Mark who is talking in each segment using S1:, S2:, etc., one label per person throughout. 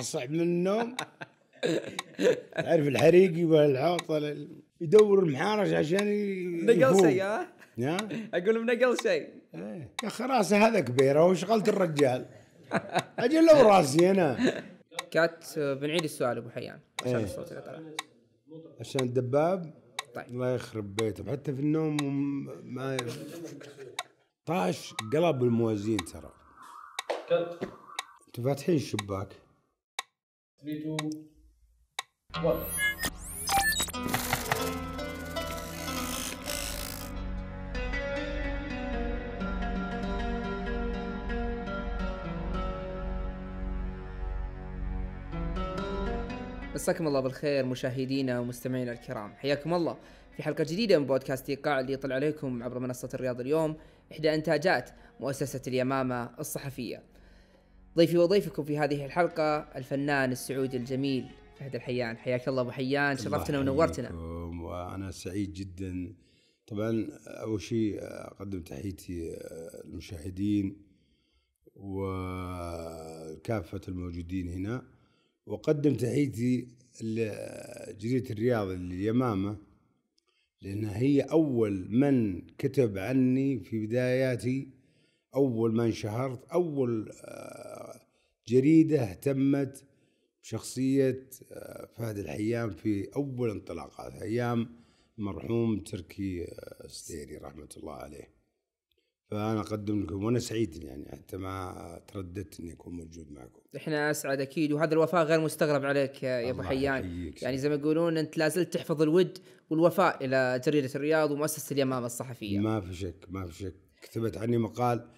S1: اصعب من النوم تعرف يبغى والعوطل يدور المحارش عشان نقل شيء ها؟
S2: اقول نقل شيء يا
S1: اخي راسه هذا كبيره وشغلت الرجال اجل لو راسي انا
S2: كات بنعيد السؤال ابو حيان عشان إيه. الصوت طلع
S1: عشان الدباب طيب الله يخرب بيته حتى في النوم ما طاش قلب الموازين ترى كات انتوا فاتحين الشباك 3 2 1
S2: مساكم الله بالخير مشاهدينا ومستمعينا الكرام حياكم الله في حلقة جديدة من بودكاست إيقاع اللي يطلع عليكم عبر منصة الرياض اليوم إحدى إنتاجات مؤسسة اليمامة الصحفية ضيفي وضيفكم في هذه الحلقة الفنان السعودي الجميل فهد الحيان حياك الله أبو حيان شرفتنا ونورتنا
S1: وأنا سعيد جدا طبعا أول شيء أقدم تحيتي للمشاهدين وكافة الموجودين هنا وأقدم تحيتي لجريدة الرياض اليمامة لأنها هي أول من كتب عني في بداياتي أول ما انشهرت أول جريدة اهتمت بشخصية آه، فهد الحيام في أول انطلاقاته أيام مرحوم تركي السيري آه، رحمة الله عليه فأنا أقدم لكم وأنا سعيد يعني حتى ما ترددت إني أكون موجود معكم
S2: إحنا أسعد أكيد وهذا الوفاء غير مستغرب عليك يا أبو حيان يعني زي ما يقولون أنت لازلت تحفظ الود والوفاء إلى جريدة الرياض ومؤسسة اليمامة الصحفية
S1: ما في شك ما في شك كتبت عني مقال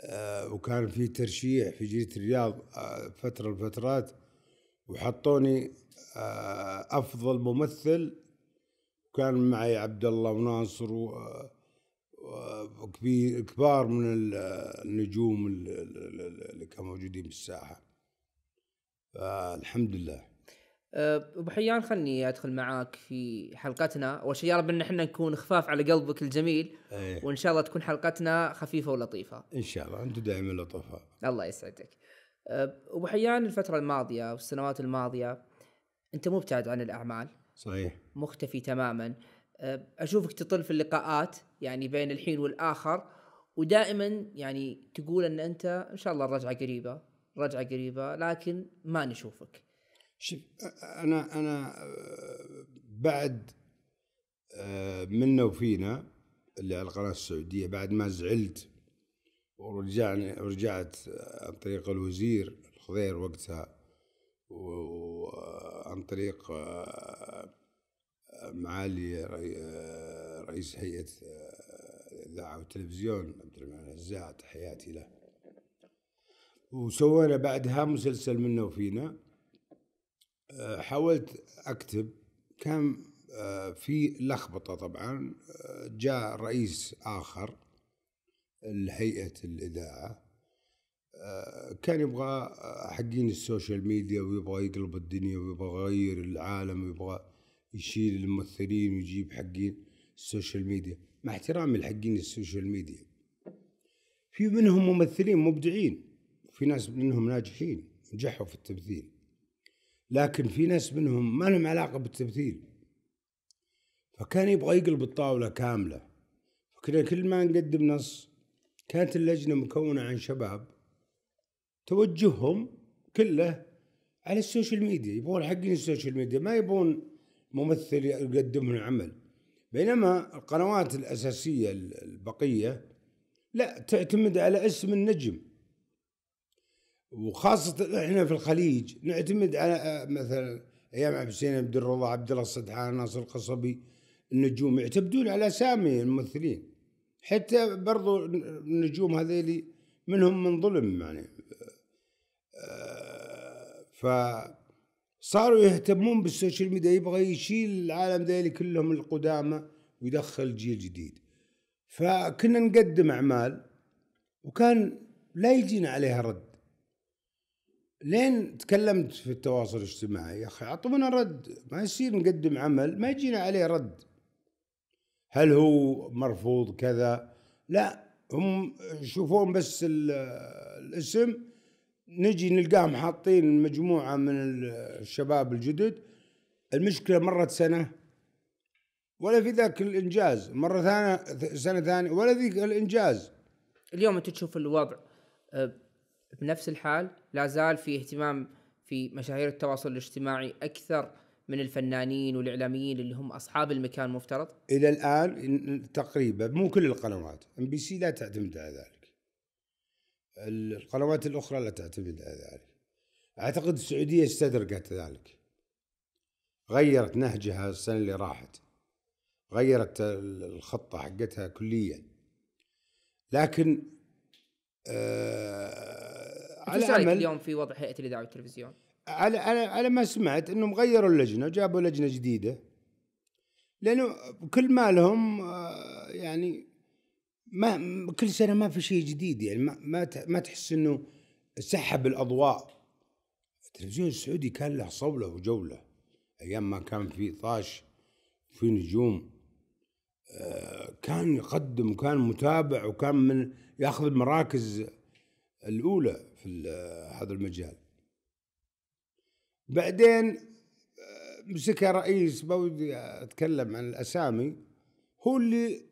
S1: آه، وكان في ترشيح في جريده الرياض آه، فتره الفترات وحطوني آه، افضل ممثل وكان معي عبد الله وناصر وكبار من النجوم اللي كانوا موجودين بالساحه فالحمد لله
S2: أه، ابو حيان خلني ادخل معاك في حلقتنا اول شيء يا رب ان احنا نكون خفاف على قلبك الجميل أيه. وان شاء الله تكون حلقتنا خفيفه ولطيفه
S1: ان شاء الله انتم دائما لطفاء
S2: الله يسعدك أه، ابو حيان الفتره الماضيه والسنوات الماضيه انت مبتعد عن الاعمال صحيح مختفي تماما أه، اشوفك تطل في اللقاءات يعني بين الحين والاخر ودائما يعني تقول ان انت ان شاء الله الرجعه قريبه رجعه قريبه لكن ما نشوفك شوف
S1: انا انا بعد منا وفينا اللي على القناه السعوديه بعد ما زعلت ورجعنا ورجعت عن طريق الوزير الخضير وقتها وعن طريق معالي رئيس هيئه الاذاعه والتلفزيون عبد المنعم الزاع تحياتي له وسوينا بعدها مسلسل منا وفينا آه، حاولت اكتب كان آه، في لخبطه طبعا آه، جاء رئيس اخر لهيئه الاذاعه كان يبغى حقين السوشيال ميديا ويبغى يقلب الدنيا ويبغى يغير العالم ويبغى يشيل الممثلين ويجيب حقين السوشيال ميديا مع احترامي لحقين السوشيال ميديا في منهم ممثلين مبدعين في ناس منهم ناجحين نجحوا في التمثيل لكن في ناس منهم ما لهم علاقة بالتمثيل فكان يبغى يقلب الطاولة كاملة فكنا كل ما نقدم نص كانت اللجنة مكونة عن شباب توجههم كله على السوشيال ميديا يبغون حقين السوشيال ميديا ما يبغون ممثل يقدم لهم عمل بينما القنوات الأساسية البقية لا تعتمد على اسم النجم وخاصه احنا في الخليج نعتمد على آه، مثلا ايام عبد الحسين عبد الرضا عبد الله السدحان ناصر القصبي النجوم يعتمدون على اسامي الممثلين حتى برضو النجوم هذيلي منهم من ظلم يعني آه، فصاروا يهتمون بالسوشيال ميديا يبغى يشيل العالم ذيلي كلهم القدامى ويدخل جيل جديد فكنا نقدم اعمال وكان لا يجينا عليها رد لين تكلمت في التواصل الاجتماعي يا اخي اعطونا رد ما يصير نقدم عمل ما يجينا عليه رد هل هو مرفوض كذا لا هم يشوفون بس الاسم نجي نلقاهم حاطين مجموعه من الشباب الجدد المشكله مرت سنه
S2: ولا في ذاك
S1: الانجاز مره ثانيه سنه ثانيه ولا ذيك الانجاز
S2: اليوم انت تشوف الوضع آه، بنفس الحال لا زال في اهتمام في مشاهير التواصل الاجتماعي اكثر من الفنانين والاعلاميين اللي هم اصحاب المكان مفترض؟
S1: الى الان تقريبا مو كل القنوات، ام بي سي لا تعتمد على ذلك. القنوات الاخرى لا تعتمد على ذلك. اعتقد السعوديه استدرجت ذلك. غيرت نهجها السنه اللي راحت. غيرت الخطه حقتها كليا. لكن آه على عمل اليوم
S2: في وضع هيئه الاذاعه والتلفزيون
S1: على على على ما سمعت انهم غيروا اللجنه وجابوا لجنه جديده لانه كل ما لهم آه، يعني ما كل سنه ما في شيء جديد يعني ما ما ما تحس انه سحب الاضواء التلفزيون السعودي كان له صوله وجوله ايام ما كان في طاش في نجوم آه، كان يقدم وكان متابع وكان من ياخذ المراكز الاولى في هذا المجال بعدين آه، مسك رئيس ما ودي اتكلم عن الاسامي هو اللي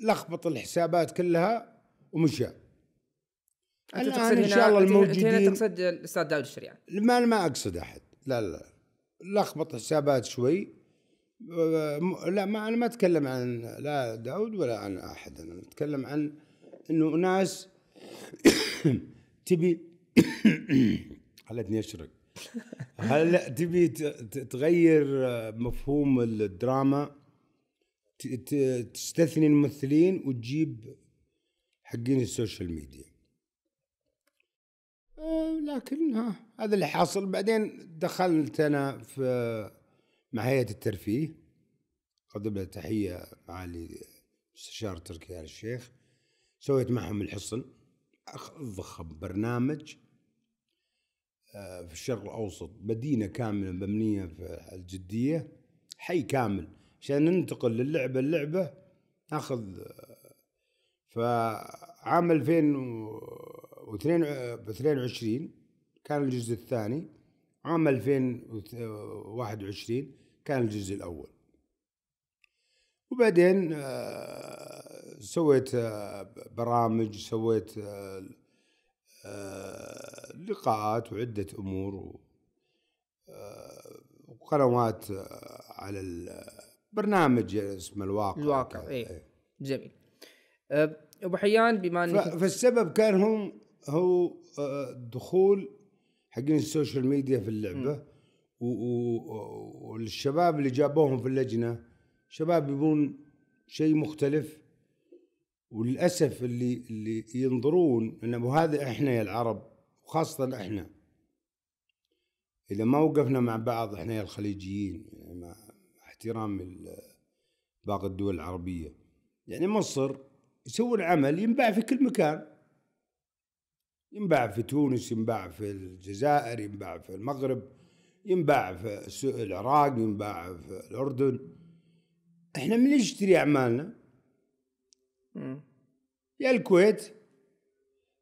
S1: لخبط الحسابات كلها ومشى
S2: تقصد ان شاء الله الموجودين تقصد الاستاذ داود الشريعه
S1: ما ما اقصد احد لا لا لخبط حسابات شوي لا ما انا ما اتكلم عن لا داود ولا عن احد انا اتكلم عن انه ناس تبي خلتني اشرق هلا تبي تغير مفهوم الدراما تستثني الممثلين وتجيب حقين السوشيال ميديا أه، لكن ها هذا اللي حاصل بعدين دخلت انا في مع هيئه الترفيه قدم تحيه معالي مستشار تركي آل الشيخ سويت معهم الحصن ضخم برنامج آه، في الشرق الاوسط مدينه كامله مبنيه في الجديه حي كامل عشان ننتقل للعبه اللعبه ناخذ آه، فعام 2022 آه، كان الجزء الثاني عام 2021 كان الجزء الاول وبعدين سويت آه، برامج سويت آه، آه، لقاءات وعدة أمور وقنوات على البرنامج اسمه الواقع
S2: الواقع اي إيه. جميل ابو حيان بما انك
S1: فالسبب كان هم هو دخول حقين السوشيال ميديا في اللعبه والشباب اللي جابوهم في اللجنه شباب يبون شيء مختلف وللاسف اللي اللي ينظرون ان هذا احنا يا العرب وخاصه احنا اذا ما وقفنا مع بعض احنا يا الخليجيين يعني مع احترام باقي الدول العربيه يعني مصر يسوون عمل ينباع في كل مكان ينباع في تونس ينباع في الجزائر ينباع في المغرب ينباع في العراق ينباع في الأردن احنا من يشتري أعمالنا يا الكويت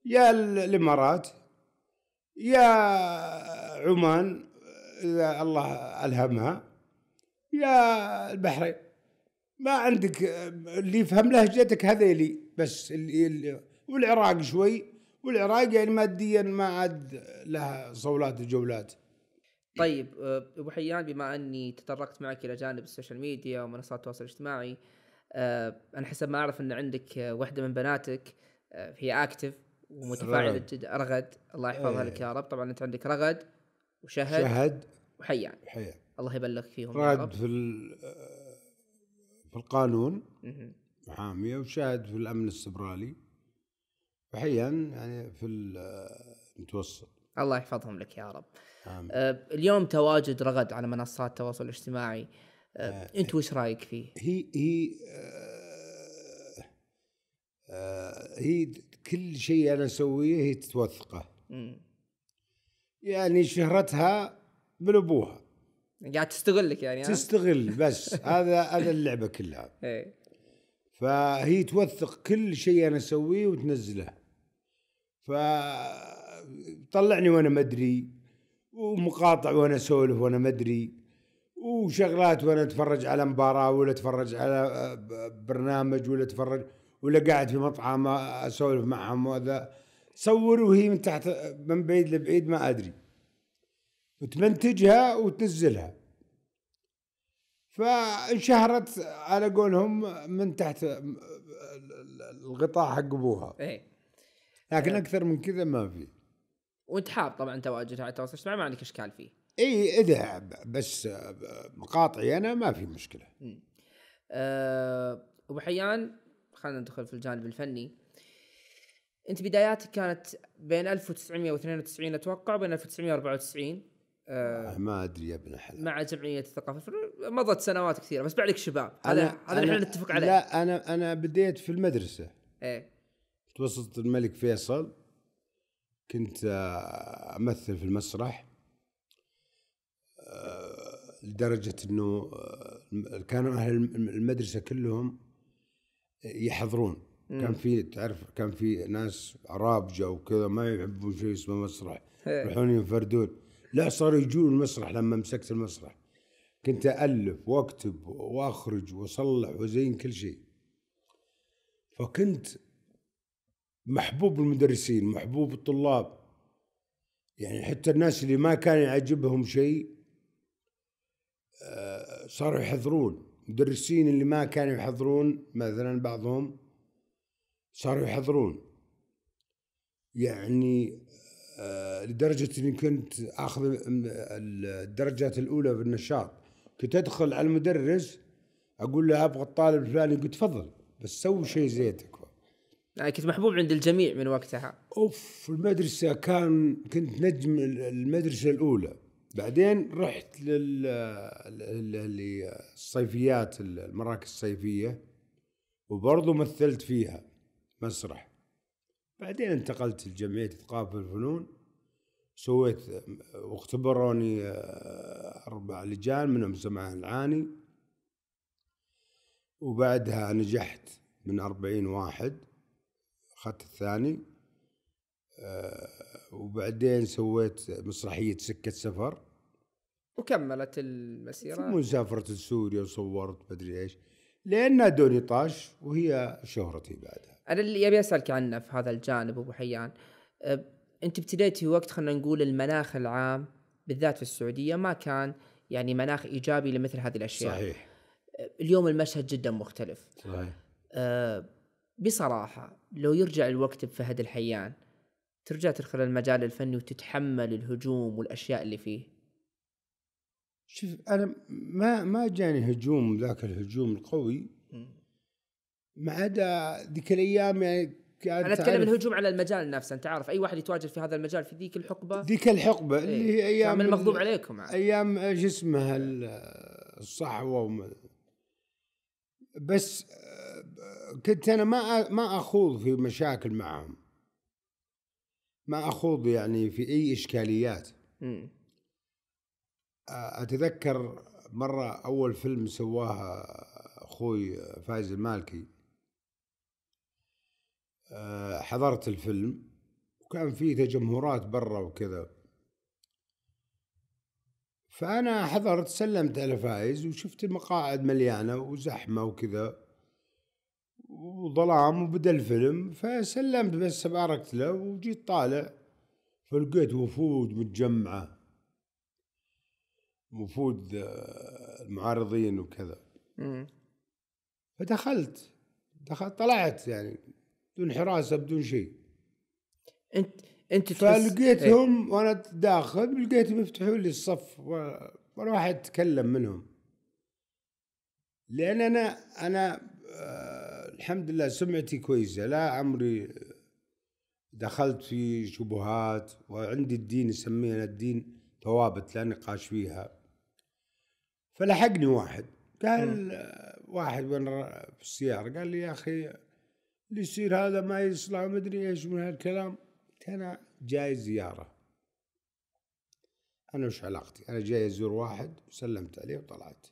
S1: يا الامارات يا عمان اذا الله الهمها يا البحرين ما عندك اللي يفهم لهجتك هذا لي بس اللي والعراق شوي والعراق يعني ماديا ما عاد لها صولات وجولات
S2: طيب أه، ابو حيان بما اني تطرقت معك الى جانب السوشيال ميديا ومنصات التواصل الاجتماعي آه، انا حسب ما اعرف ان عندك آه، واحده من بناتك آه، هي اكتف ومتفاعله جدا رغد الله يحفظها إيه. لك يا رب طبعا انت عندك رغد وشهد شهد وحيان حيان الله يبلغ فيهم رغد في
S1: في القانون محاميه وشاهد في الامن السبرالي
S2: وحيان يعني في المتوسط الله يحفظهم لك يا رب آمين. اليوم تواجد رغد على منصات التواصل الاجتماعي آه، آه، انت وش رايك فيه؟ هي هي آه، هي
S1: كل شيء انا اسويه هي تتوثقه. يعني شهرتها من ابوها.
S2: قاعد تستغلك يعني
S1: تستغل بس هذا هذا اللعبه كلها. ايه فهي توثق كل شيء انا اسويه وتنزله. طلعني وانا مدري ومقاطع وانا اسولف وانا مدري وشغلات وانا اتفرج على مباراه ولا اتفرج على آه، برنامج ولا اتفرج ولا قاعد في مطعم آه، اسولف معهم وهذا صور وهي من تحت من بعيد لبعيد ما ادري وتمنتجها وتنزلها فانشهرت على قولهم من تحت آه،
S2: الغطاء حق ابوها إيه. لكن اكثر
S1: من كذا ما في
S2: وانت حاب طبعا تواجدها على التواصل الاجتماعي ما عندك اشكال فيه
S1: اي اذا بس مقاطعي انا ما في مشكله
S2: أه ابو حيان خلينا ندخل في الجانب الفني انت بداياتك كانت بين 1992 اتوقع وبين 1994 آه،, أه
S1: ما ادري يا ابن الحلال
S2: مع جمعيه الثقافه مضت سنوات كثيره بس بعدك شباب هذا هذا اللي احنا نتفق عليه
S1: لا انا انا بديت في المدرسه ايه متوسط الملك فيصل كنت آه، امثل في المسرح لدرجه انه آه، كانوا اهل المدرسه كلهم يحضرون مم. كان في تعرف كان في ناس عرابجه وكذا ما يحبون شيء اسمه مسرح إيه. يروحون ينفردون لا صاروا يجون المسرح لما مسكت المسرح كنت الف واكتب واخرج واصلح وازين كل شيء فكنت محبوب المدرسين محبوب الطلاب يعني حتى الناس اللي ما كان يعجبهم شيء صاروا يحضرون مدرسين اللي ما كانوا يحضرون مثلا بعضهم صاروا يحضرون يعني آه، لدرجة اني كنت اخذ الدرجات الاولى في النشاط كنت ادخل على المدرس اقول له ابغى الطالب الفلاني يقول تفضل بس سوي شيء زي
S2: يعني كنت محبوب عند الجميع من وقتها
S1: اوف المدرسة كان كنت نجم المدرسة الاولى بعدين رحت للصيفيات المراكز الصيفيه وبرضو مثلت فيها مسرح بعدين انتقلت لجمعيه الثقافه والفنون سويت واختبروني آه، اربع لجان منهم سماع العاني وبعدها نجحت من أربعين واحد أخذت الثاني آه، وبعدين سويت مسرحيه سكه سفر
S2: وكملت المسيره ثم
S1: سافرت لسوريا وصورت مدري ايش لان نادوني طاش وهي شهرتي بعدها
S2: انا اللي ابي اسالك عنه في هذا الجانب ابو حيان أه، انت ابتديت في وقت خلينا نقول المناخ العام بالذات في السعوديه ما كان يعني مناخ ايجابي لمثل هذه الاشياء صحيح أه، اليوم المشهد جدا مختلف صحيح أه بصراحه لو يرجع الوقت بفهد الحيان ترجع تدخل المجال الفني وتتحمل الهجوم والاشياء اللي فيه
S1: شوف انا ما ما جاني هجوم ذاك الهجوم القوي ما عدا ذيك الايام يعني انا اتكلم الهجوم
S2: على المجال نفسه انت عارف اي واحد يتواجد في هذا المجال في ذيك الحقبه ذيك الحقبه اللي إيه. هي ايام من المغضوب عليكم عارف.
S1: ايام ايش اسمها الصحوه وما بس آه، كنت انا ما ما اخوض في مشاكل معهم ما أخوض يعني في أي إشكاليات م. أتذكر مرة أول فيلم سواه أخوي فايز المالكي حضرت الفيلم وكان فيه تجمهرات برا وكذا فأنا حضرت سلمت على فايز وشفت المقاعد مليانة وزحمة وكذا وظلام وبدا الفيلم فسلمت بس باركت له وجيت طالع فلقيت وفود متجمعه وفود آه، المعارضين وكذا فدخلت دخلت طلعت يعني بدون حراسه بدون شيء انت انت فلقيتهم ايه؟ وانا داخل لقيتهم يفتحوا لي الصف ولا واحد تكلم منهم لان انا انا آه، الحمد لله سمعتي كويسة لا عمري دخلت في شبهات وعندي الدين يسمينا الدين ثوابت لا نقاش فيها فلحقني واحد قال م. واحد من في السيارة قال لي يا أخي اللي يصير هذا ما يصلح أدري إيش من هالكلام قلت أنا جاي زيارة أنا وش علاقتي أنا جاي أزور واحد وسلمت عليه وطلعت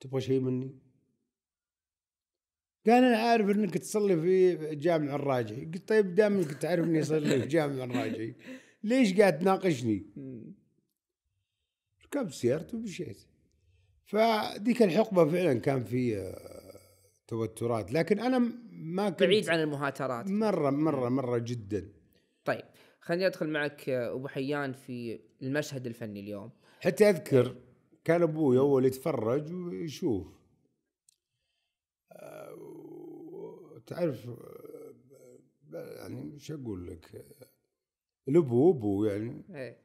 S1: تبغى شيء مني قال انا عارف انك تصلي في جامع الراجي قلت طيب دام انك تعرف اني اصلي في جامع الراجي ليش قاعد تناقشني؟ ركبت سيارتي ومشيت فذيك الحقبه فعلا كان في آه،
S2: توترات لكن انا ما كنت بعيد عن المهاترات مره مره مره جدا طيب خليني ادخل معك آه، ابو حيان في المشهد الفني اليوم
S1: حتى اذكر كان ابوي اول يتفرج ويشوف تعرف آه، يعني مش اقول لك الابو ابو يعني ايه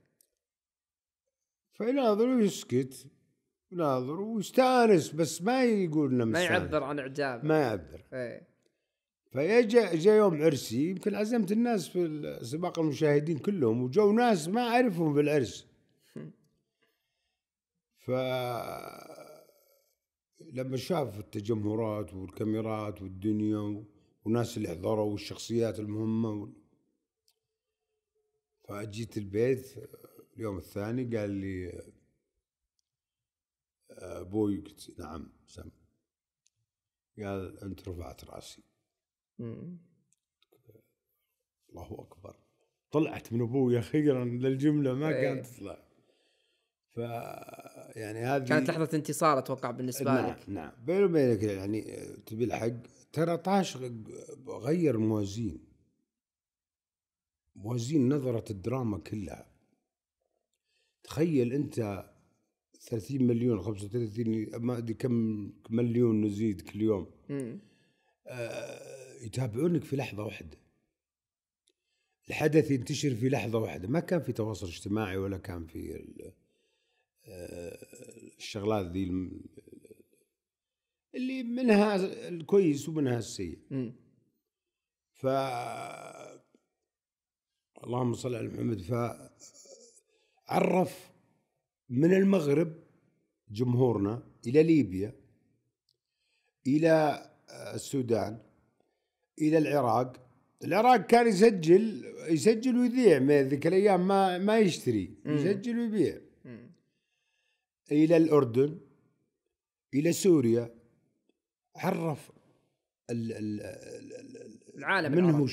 S1: فيناظر ويسكت يناظر ويستانس بس ما يقول انه ما يعبر
S2: عن اعجابه ما
S1: يعبر ايه فيجا جا يوم عرسي يمكن عزمت الناس في سباق المشاهدين كلهم وجو ناس ما اعرفهم في العرس ف لما شاف التجمهرات والكاميرات والدنيا وناس اللي حضروا والشخصيات المهمة فجيت البيت آه، اليوم الثاني قال لي آه، ابوي قلت نعم سم قال انت رفعت راسي الله اكبر طلعت من ابوي اخيرا للجمله ما كانت إيه.
S2: تطلع ف يعني هذه كانت لحظه انتصار اتوقع بالنسبه نعم لك نعم
S1: بيني وبينك يعني تبي الحق ترى طاش غير موازين موازين نظره الدراما كلها تخيل انت 30 مليون 35 ما ادري كم مليون نزيد كل يوم آه يتابعونك في لحظه واحده الحدث ينتشر في لحظه واحده ما كان في تواصل اجتماعي ولا كان في الشغلات ذي اللي منها الكويس ومنها السيء ف اللهم صل على محمد فعرف من المغرب جمهورنا الى ليبيا الى آه، السودان الى العراق العراق كان يسجل يسجل ويذيع ذيك الايام ما ما يشتري يسجل ويبيع إلى الأردن إلى سوريا عرف العالم من هو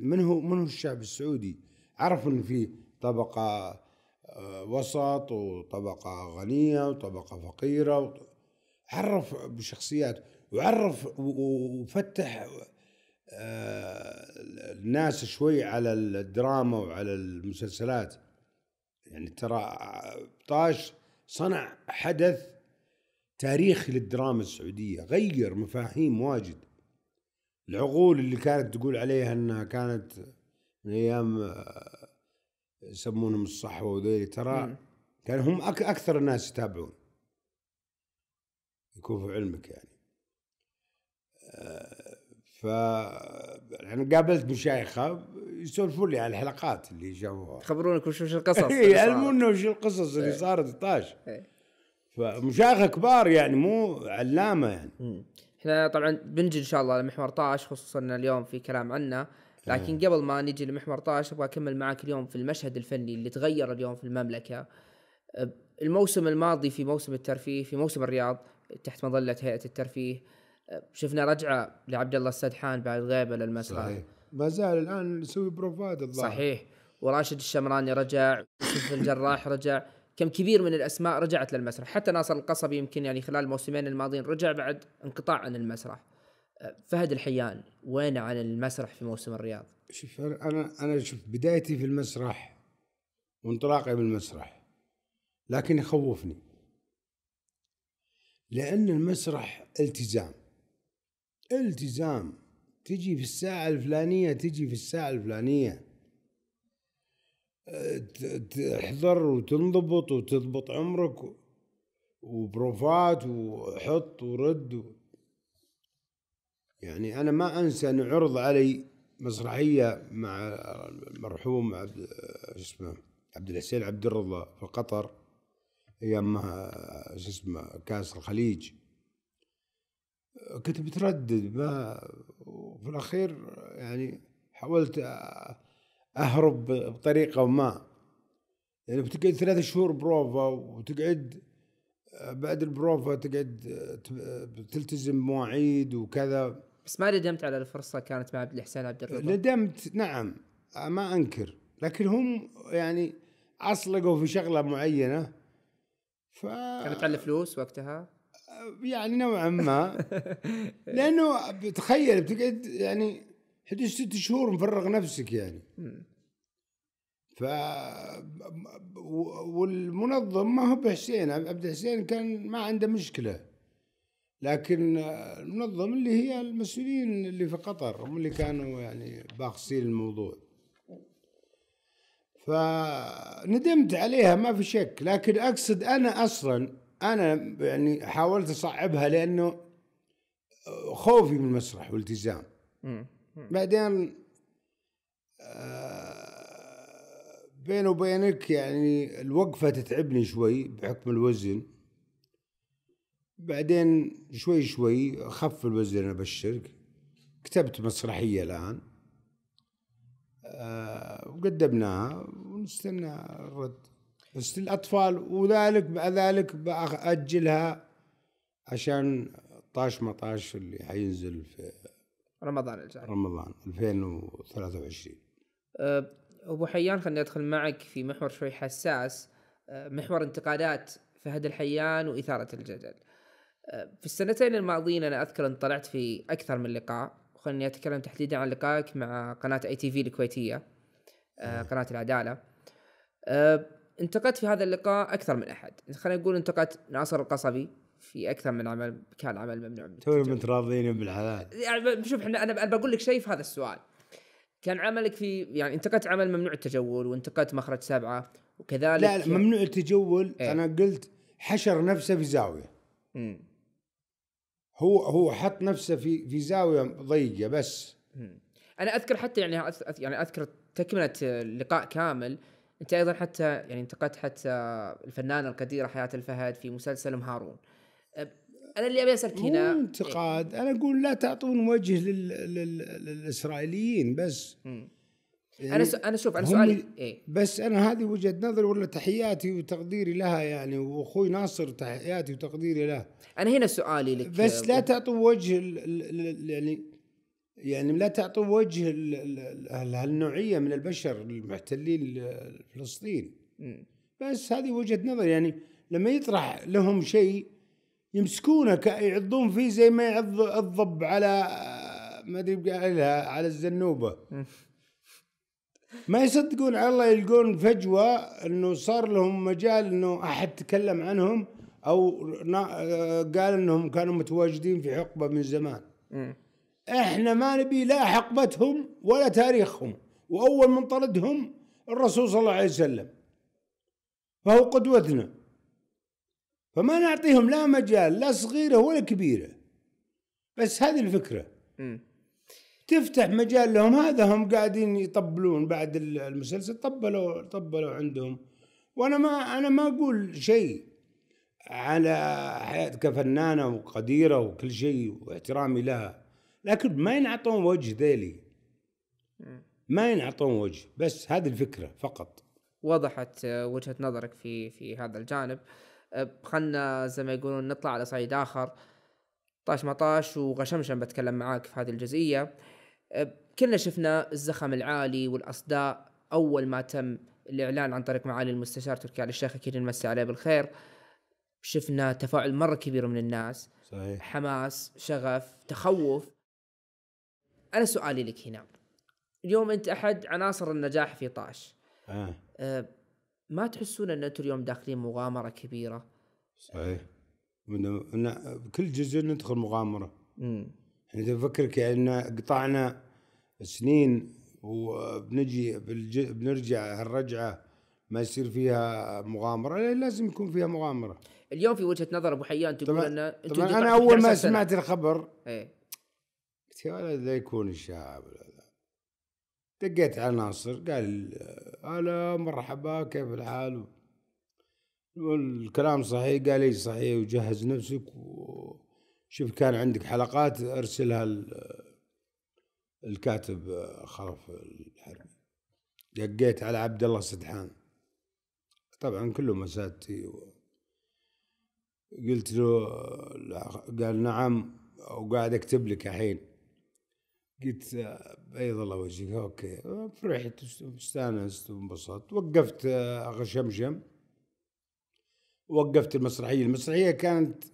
S1: من هو من هو الشعب السعودي عرف ان في طبقه آه، وسط وطبقه غنيه وطبقه فقيره عرف بشخصيات وعرف وفتح آه، الناس شوي على الدراما وعلى المسلسلات يعني ترى آه، طاش صنع حدث تاريخي للدراما السعودية غير مفاهيم واجد العقول اللي كانت تقول عليها انها كانت من ايام آه، يسمونهم الصحوه وذيلي ترى كان هم أك اكثر الناس يتابعون يكون في علمك يعني آه، ف يعني قابلت مشايخه يسولفوا لي على الحلقات اللي جابوها يخبرونك وش القصص يعلمونا إيه، وش القصص اللي إيه. صارت 12 إيه. فمشايخ كبار يعني مو علامه يعني
S2: احنا طبعا بنجي ان شاء الله لمحور طاش خصوصا اليوم في كلام عنه لكن أه. قبل ما نجي لمحور طاش ابغى اكمل معك اليوم في المشهد الفني اللي تغير اليوم في المملكه الموسم الماضي في موسم الترفيه في موسم الرياض تحت مظله هيئه الترفيه شفنا رجعه لعبد الله السدحان بعد غيبه للمسرح صحيح.
S1: ما زال الان يسوي
S2: بروفات الظاهر صحيح وراشد الشمراني رجع يوسف الجراح رجع كم كبير من الاسماء رجعت للمسرح حتى ناصر القصبي يمكن يعني خلال الموسمين الماضيين رجع بعد انقطاع عن المسرح أه، فهد الحيان وين عن المسرح في موسم الرياض شوف انا
S1: انا شوف بدايتي في المسرح وانطلاقي بالمسرح لكن يخوفني لان المسرح التزام التزام تجي في الساعة الفلانية تجي في الساعة الفلانية أه، تحضر وتنضبط وتضبط عمرك وبروفات وحط ورد و... يعني أنا ما أنسى أن عرض علي مسرحية مع المرحوم عبد اسمه عبد الحسين عبد الرضا في قطر أيام اسمه كأس الخليج أه، كنت متردد ما وفي الأخير يعني حاولت أهرب بطريقة ما يعني بتقعد ثلاثة شهور بروفا وتقعد بعد البروفا تقعد تلتزم مواعيد وكذا
S2: بس ما ندمت على الفرصة كانت مع عبد الحسين عبد الرضا
S1: ندمت نعم ما أنكر لكن هم يعني أصلقوا في شغلة معينة
S2: ف كانت على الفلوس وقتها يعني نوعا ما
S1: لانه تخيل بتقعد يعني حدود ست شهور مفرغ نفسك يعني ف والمنظم ما هو بحسين عبد الحسين كان ما عنده مشكله لكن المنظم اللي هي المسؤولين اللي في قطر هم اللي كانوا يعني باخصين الموضوع فندمت عليها ما في شك لكن اقصد انا اصلا انا يعني حاولت اصعبها لانه خوفي من المسرح والتزام بعدين آه، بيني وبينك يعني الوقفه تتعبني شوي بحكم الوزن بعدين شوي شوي خف الوزن انا بالشرق كتبت مسرحيه الان آه، وقدمناها ونستنى الرد بس الأطفال وذلك بعد ذلك بأجلها عشان طاش مطاش اللي حينزل في
S2: رمضان الجاي
S1: رمضان 2023
S2: أه، أبو حيان خليني أدخل معك في محور شوي حساس أه، محور انتقادات فهد الحيان وإثارة الجدل أه، في السنتين الماضيين أنا أذكر أن طلعت في أكثر من لقاء وخليني أتكلم تحديدا عن لقائك مع قناة أي تي في الكويتية إيه. قناة العدالة انتقدت في هذا اللقاء اكثر من احد خلينا نقول انتقدت ناصر القصبي في اكثر من عمل كان عمل ممنوع من تو متراضين بالحلال يعني شوف احنا انا بقول لك شيء في هذا السؤال كان عملك في يعني انتقدت عمل ممنوع التجول وانتقدت مخرج سبعه وكذلك لا, لا ممنوع التجول ايه؟ انا
S1: قلت حشر نفسه في زاويه م. هو هو حط نفسه في في زاويه ضيقه بس مم.
S2: انا اذكر حتى يعني يعني اذكر تكمله اللقاء كامل انت ايضا حتى يعني انتقدت حتى الفنانه القديره حياه الفهد في مسلسل ام هارون انا اللي ابي اسالك هنا انتقاد إيه.
S1: انا اقول لا تعطون وجه لل... لل... للاسرائيليين بس يعني انا س... انا شوف انا سؤالي إيه؟ بس انا هذه وجهه نظري ولا تحياتي وتقديري لها يعني واخوي ناصر تحياتي وتقديري له انا هنا سؤالي لك بس لا تعطوا وجه ل... ل... ل... يعني يعني لا تعطوا وجه هالنوعيه من البشر المحتلين فلسطين بس هذه وجهه نظر يعني لما يطرح لهم شيء يمسكونه يعضون فيه زي ما يعض الضب على ما ادري على على الزنوبه ما يصدقون على الله يلقون فجوه انه صار لهم مجال انه احد تكلم عنهم او آه، قال انهم كانوا متواجدين في حقبه من زمان احنا ما نبي لا حقبتهم ولا تاريخهم واول من طردهم الرسول صلى الله عليه وسلم فهو قدوتنا فما نعطيهم لا مجال لا صغيره ولا كبيره بس هذه الفكره م. تفتح مجال لهم هذا هم قاعدين يطبلون بعد المسلسل طبلوا طبلوا عندهم وانا ما انا ما اقول شيء على حياتك كفنانه وقديره وكل شيء واحترامي لها لكن ما ينعطون وجه ذيلي ما ينعطون وجه
S2: بس هذه الفكره فقط وضحت آه، وجهه نظرك في في هذا الجانب آه، خلنا زي ما يقولون نطلع على صعيد اخر طاش مطاش وغشمشم بتكلم معاك في هذه الجزئيه آه، كلنا شفنا الزخم العالي والاصداء اول ما تم الاعلان عن طريق معالي المستشار تركي علي الشيخ اكيد نمسي عليه بالخير شفنا تفاعل مره كبير من الناس صحيح. حماس شغف تخوف انا سؤالي لك هنا اليوم انت احد عناصر النجاح في طاش آه. آه ما تحسون ان انتم اليوم داخلين مغامره كبيره
S1: صحيح من كل جزء ندخل مغامره امم يعني تفكرك يعني ان قطعنا سنين وبنجي بنرجع هالرجعه ما يصير فيها مغامره لازم يكون فيها
S2: مغامره اليوم في وجهه نظر ابو حيان تقول ان انتم انا اول ما سمعت الخبر ايه
S1: يا ولد لا يكون الشعب دقيت على ناصر قال هلا مرحبا كيف الحال والكلام صحيح قال لي صحيح وجهز نفسك وشوف كان عندك حلقات ارسلها الكاتب خلف الحربي دقيت على عبد الله سدحان طبعا كله مساتي قلت له قال نعم وقاعد اكتب لك الحين قلت بيض الله وجهك اوكي فرحت استانست وانبسطت وقفت غشمشم آه، وقفت المسرحيه المسرحيه كانت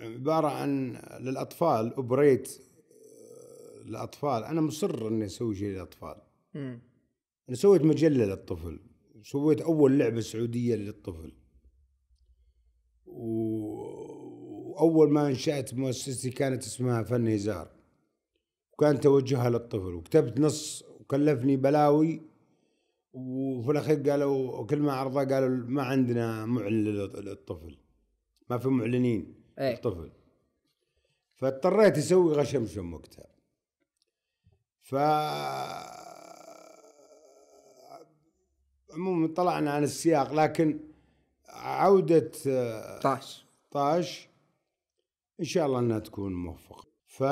S1: عباره عن للاطفال اوبريت الاطفال آه، انا مصر اني اسوي شيء للاطفال انا سويت مجله للطفل سويت اول لعبه سعوديه للطفل و... واول ما انشات مؤسستي كانت اسمها فن هزار وكان توجهها للطفل وكتبت نص وكلفني بلاوي وفي الاخير قالوا كل ما عرضه قالوا ما عندنا معلن للطفل ما في معلنين أي. الطفل فاضطريت اسوي غشمشم وقتها ف عموما طلعنا عن السياق لكن عودة طاش طاش ان شاء الله انها تكون موفقة ف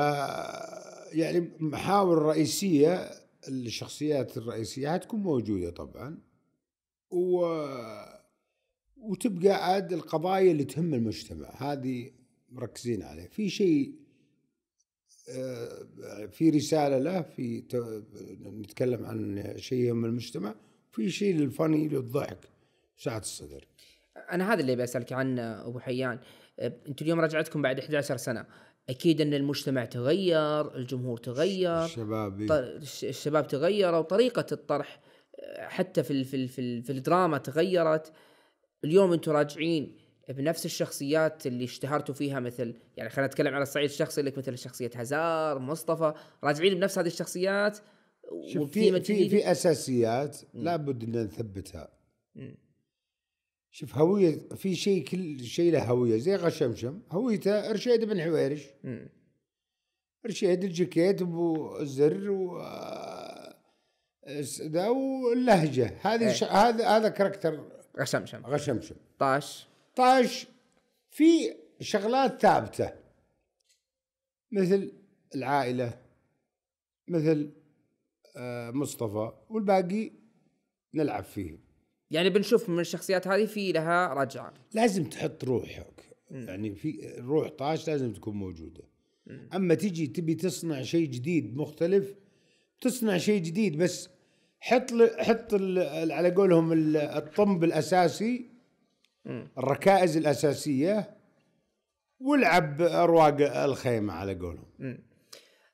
S1: يعني محاور رئيسية الشخصيات الرئيسية هتكون موجودة طبعا و... وتبقى عاد القضايا اللي تهم المجتمع هذه مركزين عليه في شيء آه، في رسالة له في نتكلم عن شيء
S2: يهم المجتمع في شيء للفني للضحك ساعة الصدر أنا هذا اللي بسألك عنه أبو حيان آه، أنتم اليوم رجعتكم بعد 11 سنة اكيد ان المجتمع تغير الجمهور تغير الشباب إيه. الشباب تغيروا طريقه الطرح حتى في في في, في الدراما تغيرت اليوم انتم راجعين بنفس الشخصيات اللي اشتهرتوا فيها مثل يعني خلينا نتكلم على الصعيد الشخصي لك مثل شخصيه هزار مصطفى راجعين بنفس هذه الشخصيات في في في
S1: اساسيات لابد ان نثبتها مم. شوف هوية في شيء كل شيء له هوية زي غشمشم هويته رشيد بن حويرش م. رشيد الجاكيت الزر و آه، ذا واللهجة هذه إيه. ش... هذا هذا كاركتر
S2: غشمشم غشمشم طاش
S1: طاش في شغلات ثابتة
S2: مثل العائلة مثل آه، مصطفى والباقي نلعب فيه يعني بنشوف من الشخصيات هذه في لها رجعه
S1: لازم تحط روحك م. يعني في روح طاش لازم تكون موجوده م. اما تجي تبي تصنع شيء جديد مختلف تصنع شيء جديد بس حط ل... حط ال... على قولهم الطنب الاساسي م. الركائز الاساسيه والعب ارواق الخيمه على قولهم.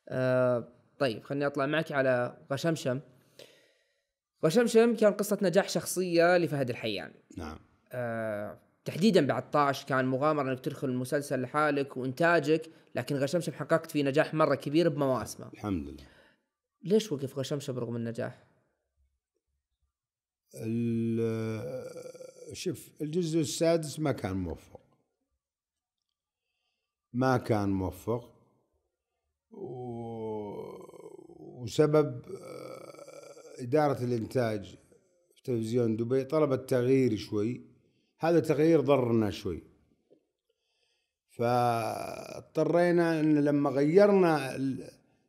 S2: آه طيب خليني اطلع معك على غشمشم وشمشم كان قصة نجاح شخصية لفهد الحيان نعم آه تحديدا بعد طاش كان مغامرة انك تدخل المسلسل لحالك وانتاجك لكن غشمشم حققت فيه نجاح مرة كبير بمواسمه الحمد لله ليش وقف غشمشم رغم النجاح؟
S1: شوف الجزء السادس ما كان موفق ما كان موفق و... وسبب إدارة الإنتاج في تلفزيون دبي طلبت تغيير شوي هذا التغيير ضرنا شوي فاضطرينا أن لما غيرنا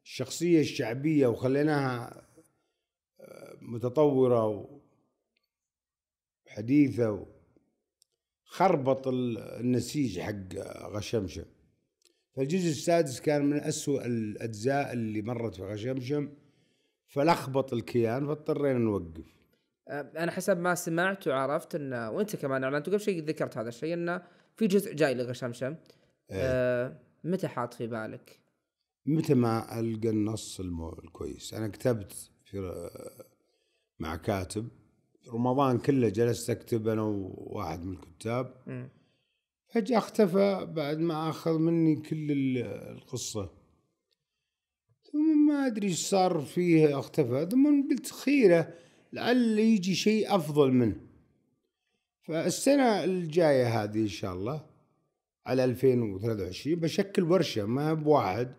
S1: الشخصية الشعبية وخليناها آه، متطورة وحديثة خربط النسيج حق غشمشم فالجزء السادس كان من أسوأ الأجزاء اللي مرت في غشمشم فلخبط الكيان فاضطرينا نوقف
S2: انا حسب ما سمعت وعرفت انه وانت كمان اعلنت قبل شيء ذكرت هذا الشيء انه في جزء جاي لغشمشم إيه. آه متى حاط في بالك؟
S1: متى ما القى النص الكويس انا كتبت في آه، مع كاتب رمضان كله جلست اكتب انا وواحد من الكتاب فجاه اختفى بعد ما اخذ مني كل القصه ما أدري إيش صار فيه اختفى ثم قلت خيرة لعل يجي شيء أفضل منه فالسنة الجاية هذه إن شاء الله على 2023 بشكل ورشة ما بواحد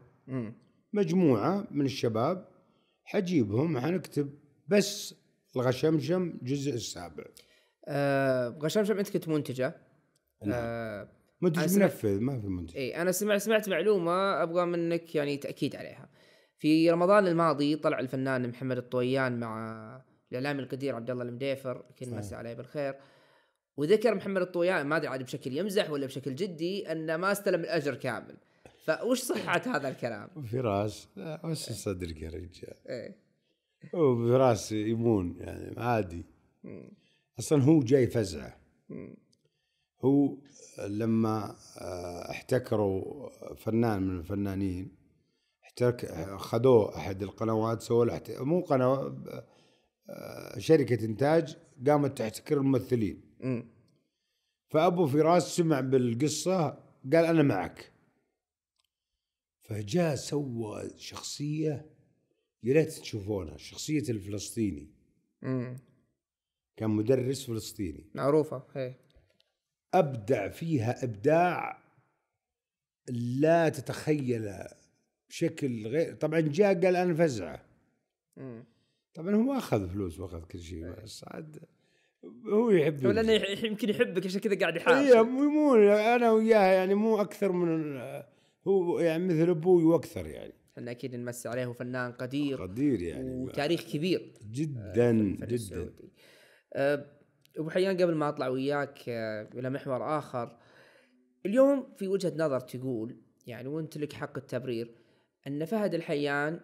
S1: مجموعة من الشباب حجيبهم حنكتب بس الغشمشم الجزء السابع
S2: آه
S1: غشمشم انت كنت منتجه نعم.
S2: آه منتج منفذ ما في منتج اي انا سمعت سمعت معلومه ابغى منك يعني تاكيد عليها في رمضان الماضي طلع الفنان محمد الطويان مع الاعلامي القدير عبد الله المديفر كل مساء عليه بالخير وذكر محمد الطويان ما ادري عاد بشكل يمزح ولا بشكل جدي انه ما استلم الاجر كامل فوش صحة هذا الكلام؟
S1: فراس بس إيه. صدرك يا رجال ايه وفراس يمون يعني عادي اصلا هو جاي فزعه هو لما آه، احتكروا فنان من الفنانين احترك خذوه احد القنوات سووا له مو قناه آه، شركه انتاج قامت تحتكر الممثلين فابو فراس سمع بالقصه قال انا معك فجاء سوى شخصيه يا ريت تشوفونها شخصيه الفلسطيني كان مدرس فلسطيني معروفه هي. إيه. ابدع فيها ابداع لا تتخيله بشكل غير طبعا جاء قال انا فزعه طبعا هو اخذ فلوس واخذ كل شيء إيه. بس عاد هو يحب لانه
S2: يمكن يحبك عشان كذا قاعد يحاول اي مو انا وياه يعني مو اكثر من هو يعني مثل ابوي واكثر يعني احنا اكيد نمسي عليه هو فنان قدير قدير يعني وتاريخ كبير جدا آه، جدا آه، ابو حيان قبل ما اطلع وياك آه، الى محور اخر اليوم في وجهه نظر تقول يعني وانت لك حق التبرير أن فهد الحيان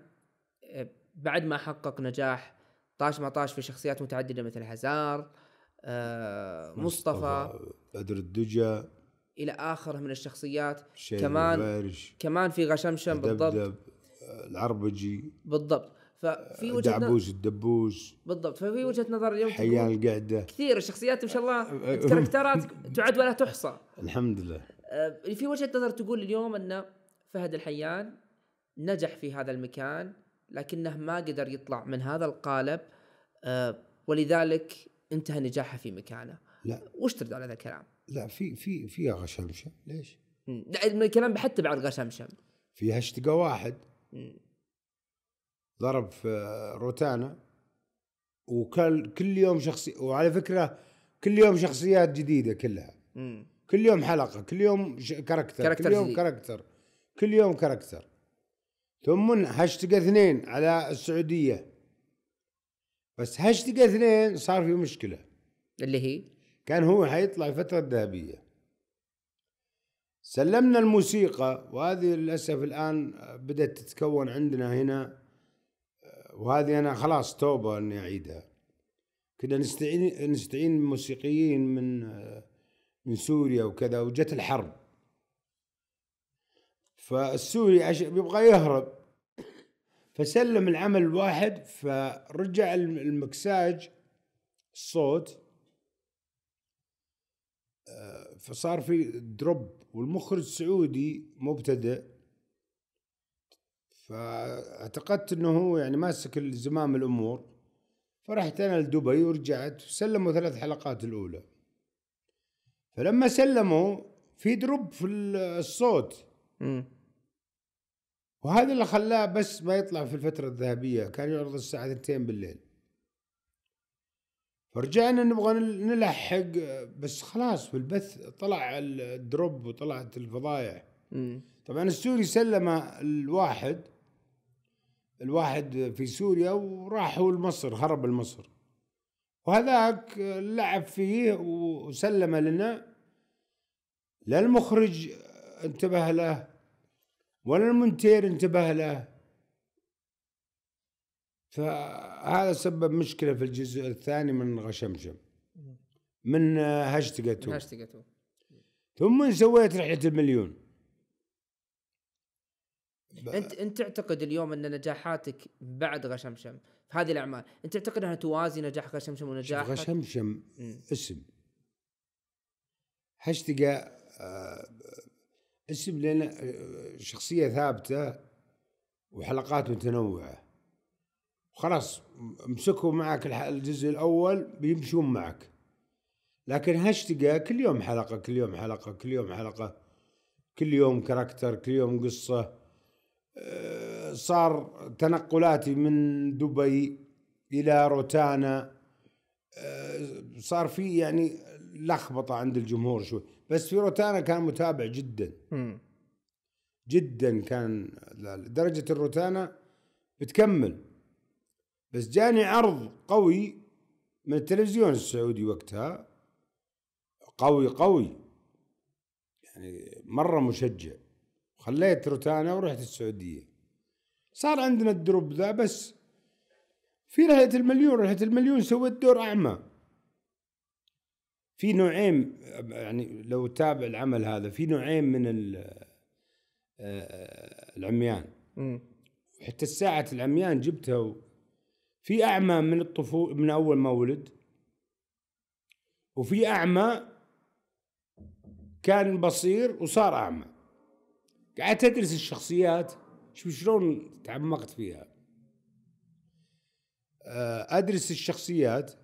S2: آه، بعد ما حقق نجاح طاش ما طاش في شخصيات متعددة مثل هزار آه، مصطفى
S1: بدر الدجى
S2: إلى آخره من الشخصيات كمان كمان في غشمشم بالضبط
S1: آه، العربجي
S2: بالضبط ففي وجهه دعبوس
S1: الدبوس
S2: بالضبط ففي وجهه نظر اليوم حيان القعده كثير الشخصيات ما شاء الله الكاركترات تعد ولا تحصى الحمد لله في وجهه نظر تقول اليوم ان فهد الحيان نجح في هذا المكان لكنه ما قدر يطلع من هذا القالب آه، ولذلك انتهى نجاحه في مكانه لا وش ترد على هذا الكلام؟
S1: لا في في فيها غشمشة
S2: ليش؟ لا الكلام حتى بعد غشمشة
S1: فيها اشتقى واحد ضرب في روتانا وكل كل يوم شخصي وعلى فكره كل يوم شخصيات جديده كلها كل يوم حلقه كل يوم ش... كاركتر كاركتر كل يوم جديد. كاركتر كل يوم كاركتر ثم هاشتق اثنين على السعودية بس هاشتق اثنين صار في مشكلة اللي هي كان هو حيطلع فترة ذهبية سلمنا الموسيقى وهذه للأسف الآن بدأت تتكون عندنا هنا وهذه أنا خلاص توبة أني أعيدها كنا نستعين نستعين موسيقيين من من سوريا وكذا وجت الحرب فالسوري عشان يبغى يهرب فسلم العمل الواحد فرجع المكساج الصوت آه، فصار في دروب والمخرج سعودي مبتدئ فاعتقدت انه هو يعني ماسك زمام الامور فرحت انا لدبي ورجعت سلموا ثلاث حلقات الاولى فلما سلموا في دروب في الصوت م. وهذا اللي خلاه بس ما يطلع في الفترة الذهبية كان يعرض الساعة 2 بالليل فرجعنا نبغى نلحق بس خلاص في البث طلع الدروب وطلعت الفضايح طبعا السوري سلم الواحد الواحد في سوريا وراحوا لمصر هرب لمصر وهذاك لعب فيه وسلمه لنا للمخرج انتبه له ولا المونتير انتبه له فهذا سبب مشكله في الجزء الثاني من غشمشم من هاشتقته ثم سويت رحله المليون
S2: ب... انت انت تعتقد اليوم ان نجاحاتك بعد غشمشم في هذه الاعمال انت تعتقد انها توازي نجاح غشمشم ونجاح
S1: غشمشم اسم هاشتقه آه، اسم لنا آه، شخصية ثابتة وحلقات متنوعة خلاص مسكوا معك الجزء الأول بيمشون معك لكن هاشتقة كل يوم حلقة كل يوم حلقة كل يوم حلقة كل يوم كاركتر كل يوم قصة آه، صار تنقلاتي من دبي إلى روتانا آه، صار في يعني لخبطة عند الجمهور شوي بس في روتانا كان متابع جدا م. جدا كان درجة الروتانا بتكمل بس جاني عرض قوي من التلفزيون السعودي وقتها قوي قوي يعني مرة مشجع خليت روتانا ورحت السعودية صار عندنا الدروب ذا بس في رحلة المليون رحلة المليون سويت دور أعمى في نوعين يعني لو تابع العمل هذا في نوعين من آه، العميان حتى ساعة العميان جبتها في أعمى من الطفولة من أول ما ولد وفي أعمى كان بصير وصار أعمى قعدت أدرس الشخصيات شوف شلون تعمقت فيها آه، أدرس الشخصيات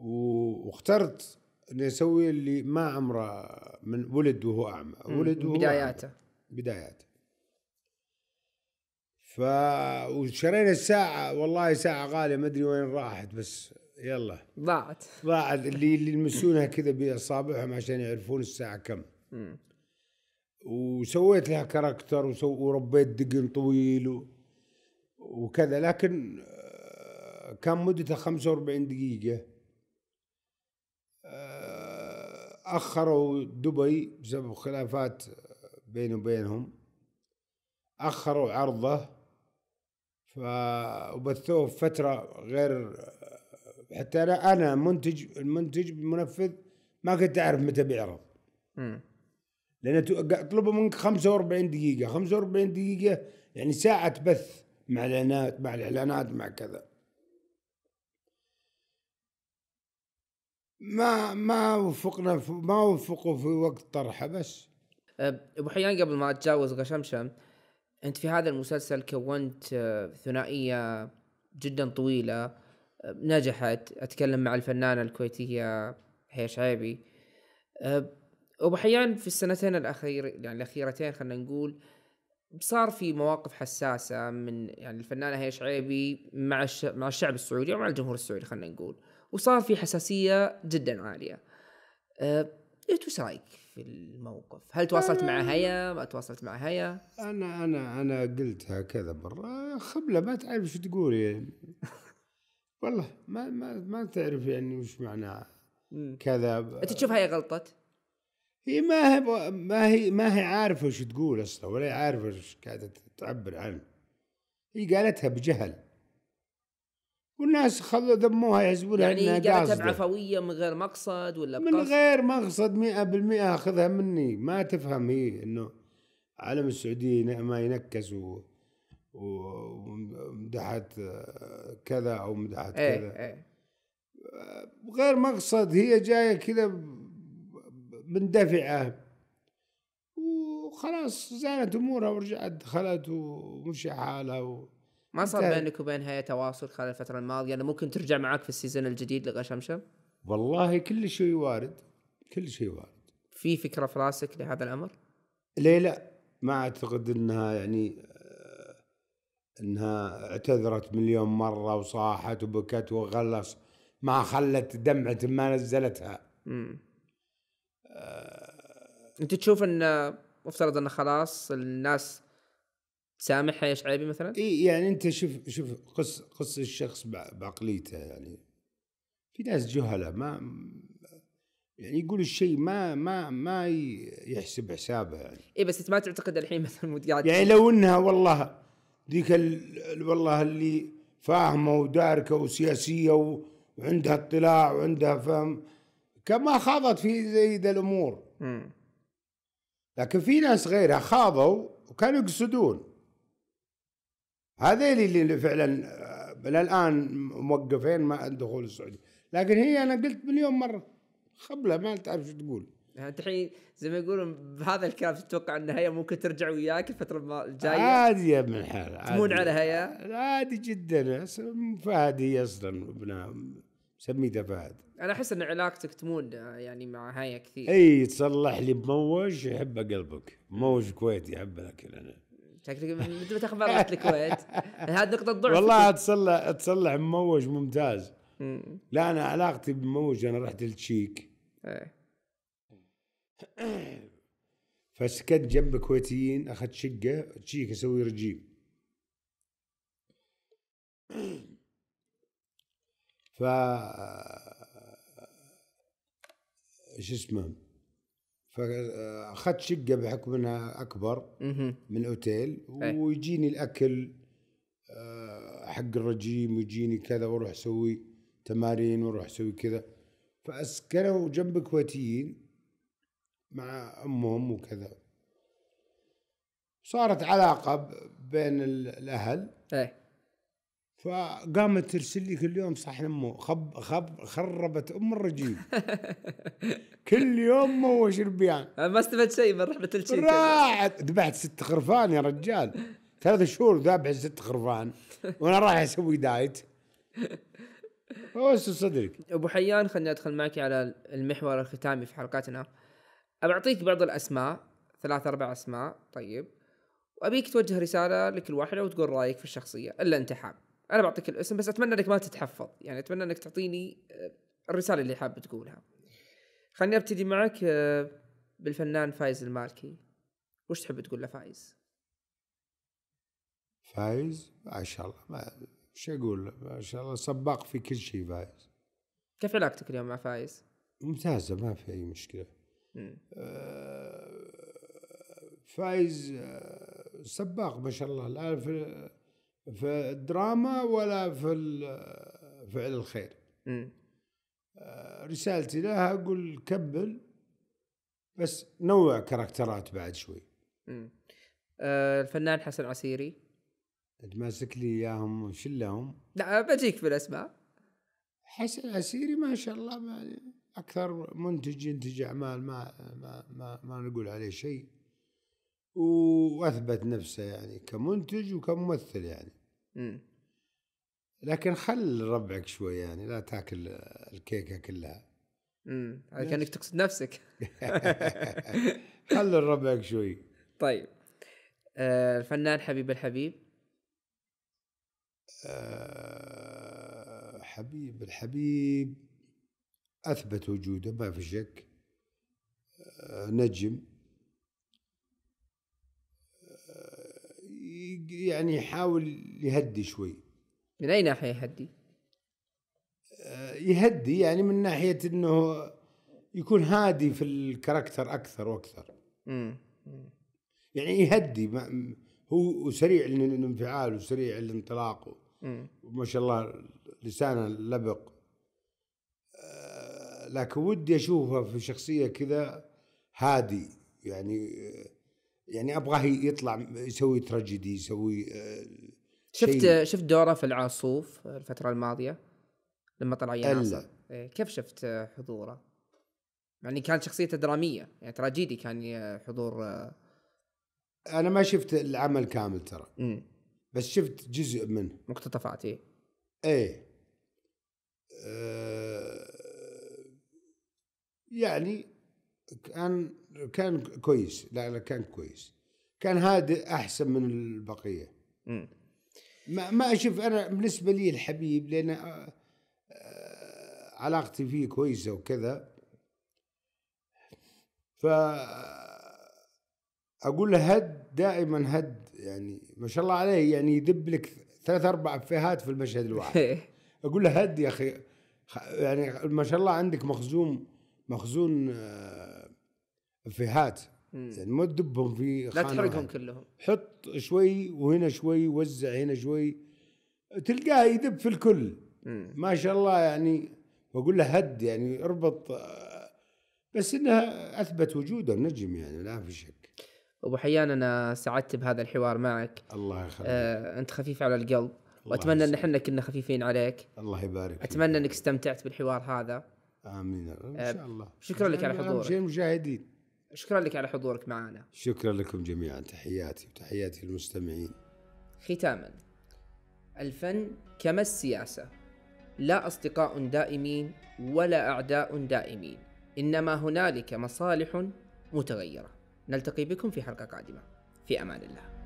S1: واخترت اني اسوي اللي ما عمره من ولد وهو اعمى ولد وهو بداياته بداياته ف وشرينا الساعه والله ساعه غاليه ما ادري وين راحت بس يلا ضاعت ضاعت اللي اللي يلمسونها كذا باصابعهم عشان يعرفون الساعه كم وسويت لها كاركتر وسو وربيت دقن طويل و... وكذا لكن آه، كان مدته 45 دقيقة أخروا دبي بسبب خلافات بينه وبينهم أخروا عرضه وبثوه فترة غير حتى أنا أنا منتج المنتج المنفذ ما كنت أعرف متى بيعرض لأن طلبوا منك 45 دقيقة 45 دقيقة يعني ساعة بث مع الإعلانات مع الإعلانات مع كذا
S2: ما ما وفقنا في ما وفقوا في وقت طرحه بس ابو حيان قبل ما اتجاوز غشمشم انت في هذا المسلسل كونت آه، ثنائيه جدا طويله نجحت اتكلم مع الفنانه الكويتيه هي شعيبي ابو حيان في السنتين الاخير يعني الاخيرتين خلينا نقول صار في مواقف حساسه من يعني الفنانه هي شعيبي مع الش... مع الشعب السعودي ومع الجمهور السعودي خلينا نقول وصار في حساسيه جدا عاليه أه رايك في الموقف؟ هل تواصلت مع أه، هيا؟ ما تواصلت مع هيا؟ انا انا
S1: انا قلتها كذا مره خبله ما تعرف شو تقول يعني والله ما ما ما تعرف يعني وش معنى كذا انت تشوف
S2: هيا غلطت؟
S1: هي ما هي ما هي ما هي عارفه وش تقول اصلا ولا هي عارفه وش قاعده
S2: تعبر عنه هي قالتها بجهل
S1: والناس خذوا ذموها يحسبون يعني انها قالتها
S2: بعفويه من غير مقصد ولا بقصد؟ من غير
S1: مقصد 100% خذها مني ما تفهم هي انه علم السعوديه ما ينكس و ومدحت آه، كذا او مدحت إيه، كذا ايه ايه غير مقصد هي جايه كذا
S2: مندفعه
S1: وخلاص زانت امورها ورجعت دخلت ومشي حالها و...
S2: ما صار بينك وبينها اي تواصل خلال الفتره الماضيه انه يعني ممكن ترجع معك في السيزون الجديد لغشمشم؟ والله كل شيء وارد كل شيء وارد في فكره في راسك لهذا الامر؟
S1: ليه لا ما اعتقد انها يعني آه، انها اعتذرت مليون مره وصاحت وبكت
S2: وغلص ما خلت دمعه ما نزلتها. امم آه انت تشوف ان مفترض ان خلاص الناس تسامحها يا شعيبي مثلا؟ اي
S1: يعني انت شوف شوف قص قص الشخص بعقليته يعني في ناس جهله ما يعني يقول الشيء ما
S2: ما ما
S1: يحسب حسابه يعني
S2: اي بس انت ما تعتقد الحين مثلا قاعد يعني لو انها
S1: والله ذيك والله اللي فاهمه وداركه وسياسيه وعندها اطلاع وعندها فهم كما خاضت في زي ذا الامور م. لكن في ناس غيرها خاضوا وكانوا يقصدون هذيل اللي فعلا آه، للان موقفين مع دخول السعوديه لكن هي انا قلت مليون مره خبله ما تعرف شو تقول
S2: الحين يعني زي ما يقولون بهذا الكلام تتوقع ان هيا ممكن ترجع وياك الفتره الجايه عادي
S1: يا ابن الحلال تمون على
S2: هيا
S1: عادي جدا فهد هي اصلا ابنها سميته فهد
S2: انا احس ان علاقتك تمون آه، يعني مع هيا كثير اي
S1: تصلح لي بموج يحبه قلبك موج كويتي يحبه لك انا
S2: شكلك مثل ما الكويت هذه نقطه ضعف والله
S1: تصلح تصلح مموج ممتاز لا انا علاقتي بمموج انا رحت للتشيك ايه جنب كويتيين اخذت شقه تشيك اسوي رجيم ف شو اسمه فاخذت شقه بحكم انها اكبر من اوتيل إيه. ويجيني الاكل آه، حق الرجيم ويجيني كذا واروح اسوي تمارين واروح اسوي كذا فاسكنوا جنب كويتيين مع امهم وكذا صارت علاقه بين الاهل ايه فقامت ترسل لي كل يوم صحن امه خب خب خربت ام الرجيم كل يوم مو
S2: وشربيان ما استفدت شيء من رحله الشيء راحت
S1: ذبحت ست خرفان يا رجال ثلاث شهور ذابح ست خرفان وانا رايح اسوي دايت
S2: اوسع صدرك ابو حيان خليني ادخل معك على المحور الختامي في حلقتنا أعطيك بعض الاسماء ثلاث اربع اسماء طيب وابيك توجه رساله لكل واحده وتقول رايك في الشخصيه الا انت حاب انا بعطيك الاسم بس اتمنى انك ما تتحفظ يعني اتمنى انك تعطيني آه، الرساله اللي حاب تقولها خليني ابتدي معك آه، بالفنان فايز المالكي وش تحب تقول لفايز
S1: فايز ما شاء الله ما ايش اقول ما شاء الله سباق في كل شيء فايز
S2: كيف علاقتك اليوم مع فايز
S1: ممتازه ما في اي مشكله
S2: آه فايز آه، سباق ما
S1: شاء الله الان في في الدراما ولا في فعل الخير آه، رسالتي لها اقول كبل بس نوع كاركترات بعد شوي
S2: آه، الفنان حسن عسيري
S1: انت ماسك لي اياهم وشلهم
S2: لا بجيك بالاسماء
S1: حسن عسيري ما شاء الله ما اكثر منتج ينتج اعمال ما ما ما, ما نقول عليه شيء واثبت نفسه يعني كمنتج وكممثل يعني لكن خل ربعك شوي يعني لا تاكل الكيكه كلها
S2: امم كانك تقصد نفسك
S1: خل ربعك شوي
S2: طيب آه، الفنان حبيب الحبيب آه، حبيب
S1: الحبيب اثبت وجوده ما في شك آه، نجم
S2: يعني يحاول
S1: يهدي شوي
S2: من اي ناحيه يهدي؟ آه، يهدي
S1: يعني من ناحيه انه يكون هادي في الكاركتر اكثر واكثر
S2: امم يعني يهدي
S1: هو سريع الانفعال وسريع الانطلاق وما شاء الله لسانه لبق آه، لكن ودي اشوفه في شخصيه كذا هادي يعني آه، يعني ابغاه يطلع يسوي تراجيدي يسوي آه، شفت
S2: شفت دوره في العاصوف الفتره الماضيه لما طلع يناصر إيه، كيف شفت حضوره؟ يعني كان شخصيته دراميه يعني تراجيدي كان حضور آه.
S1: انا ما شفت العمل كامل ترى م. بس شفت جزء منه مقتطفات ايه ايه أه يعني كان كان كويس لا لا كان كويس كان هادئ احسن من البقيه ما ما اشوف انا بالنسبه لي الحبيب لان آه، آه، علاقتي فيه كويسه وكذا ف اقول له هد دائما هد يعني ما شاء الله عليه يعني يدب لك ثلاث اربع افيهات في المشهد الواحد اقول له هد يا اخي يعني ما شاء الله عندك مخزون مخزون آه، فيهات زين ما تدبهم في لا تحرقهم كلهم حط شوي وهنا شوي وزع هنا شوي تلقاه يدب في الكل ما شاء الله يعني بقول له هد يعني اربط آه، بس انه اثبت وجوده النجم يعني لا في شك
S2: ابو حيان انا سعدت بهذا الحوار معك الله يخليك آه انت خفيف على القلب واتمنى ان احنا كنا خفيفين عليك الله يبارك اتمنى انك استمتعت بالحوار هذا امين ان آه، شاء الله شكرا لك على حضورك شيء شكرا لك على حضورك معنا
S1: شكرا لكم جميعا تحياتي وتحياتي للمستمعين
S2: ختاما الفن كما السياسة لا أصدقاء دائمين ولا أعداء دائمين إنما هنالك مصالح متغيرة نلتقي بكم في حلقة قادمة في أمان الله